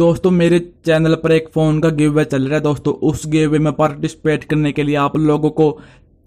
दोस्तों मेरे चैनल पर एक फ़ोन का गिव वे चल रहा है दोस्तों उस गिव वे में पार्टिसिपेट करने के लिए आप लोगों को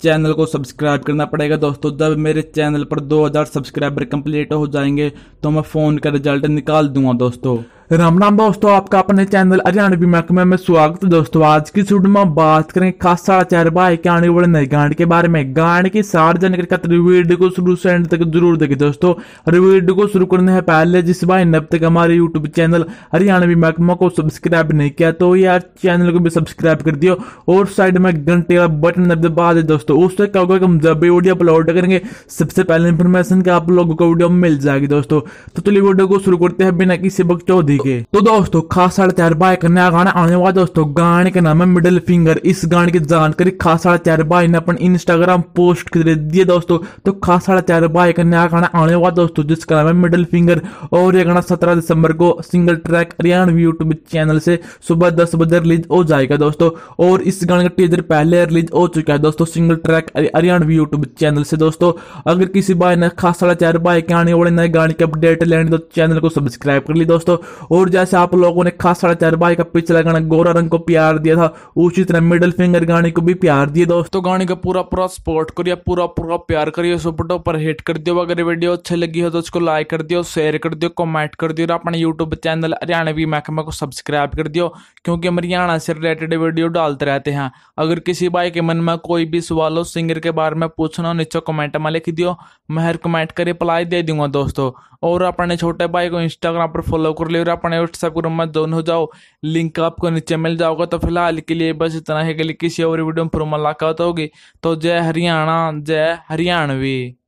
चैनल को सब्सक्राइब करना पड़ेगा दोस्तों जब मेरे चैनल पर 2000 सब्सक्राइबर कंप्लीट हो जाएंगे तो मैं फ़ोन का रिजल्ट निकाल दूंगा दोस्तों राम राम दोस्तों आपका अपने चैनल हरियाणवी महकमे में स्वागत दोस्तों आज की शुड में बात करें खास चार भाई के आने वाले नए गांड के बारे में गांड की सारी जानकारी वीडियो को शुरू से एंड तक जरूर देखें दोस्तों और वीडियो को शुरू करने से पहले जिस भाई ने अब तक हमारे यूट्यूब चैनल हरियाणवी महकमा को सब्सक्राइब नहीं किया तो यार चैनल को भी सब्सक्राइब कर दियो और साइड में घंटे का बटन दबा दे दोस्तों उससे क्या होगा कि हम जब भी वीडियो अपलोड करेंगे सबसे पहले इन्फॉर्मेशन के आप लोगों को वीडियो मिल जाएगी दोस्तों तो चलिए वीडियो को शुरू करते हैं बिना किसी वक्त चौधरी ठीक तो है तो दोस्तों खास साढ़े चार बाय नया गाना आने वाला दोस्तों गाने का नाम है मिडिल फिंगर इस गाने की जानकारी खास साढ़े चार बाय ने अपने इंस्टाग्राम पोस्ट कर दिए दोस्तों तो खास साढ़े चार बाय नया गाना आने वाला दोस्तों जिसका नाम है मिडिल फिंगर और ये गाना सत्रह दिसंबर को single track Haryana YouTube channel से सुबह दस बजे रिलीज हो जाएगा दोस्तों और इस गाने का टीजर पहले रिलीज हो चुका है दोस्तों single track Haryana YouTube channel से दोस्तों अगर किसी बाय ने खास साढ़े चार बाय के आने वाले नए गाने के अपडेट लेने तो चैनल को सब्सक्राइब कर ली दोस्तों और जैसे आप लोगों ने चार भाई का पिछला गाना गोरा रंग को प्यार दिया था उसी तरह मिडल फिंगर गाने को भी प्यार दिए दोस्तों तो गाने का पूरा पूरा सपोर्ट करिए पूरा पूरा प्यार करिए सुपटो पर हिट कर दियो अगर वीडियो अच्छी लगी हो तो उसको लाइक कर दियो शेयर कर दियो कमेंट कर दियो और अपने यूट्यूब चैनल भी महकमा को सब्सक्राइब कर दियो क्योंकि हम हरियाणा से रिलेटेड वीडियो डालते रहते हैं अगर किसी भाई के मन में कोई भी सवाल हो सिंगर के बारे में पूछना हो नीचे कमेंट में लिख दियो मैं हर कमेंट कर रिप्लाई दे दूंगा दोस्तों और अपने छोटे भाई को इंस्टाग्राम पर फॉलो कर लियो मेरा अपने व्हाट्सएप ग्रुप में दोनों हो जाओ लिंक आपको नीचे मिल जाओगा तो फिलहाल के लिए बस इतना ही गली किसी और वीडियो में फिर मुलाकात होगी तो जय हरियाणा जय हरियाणवी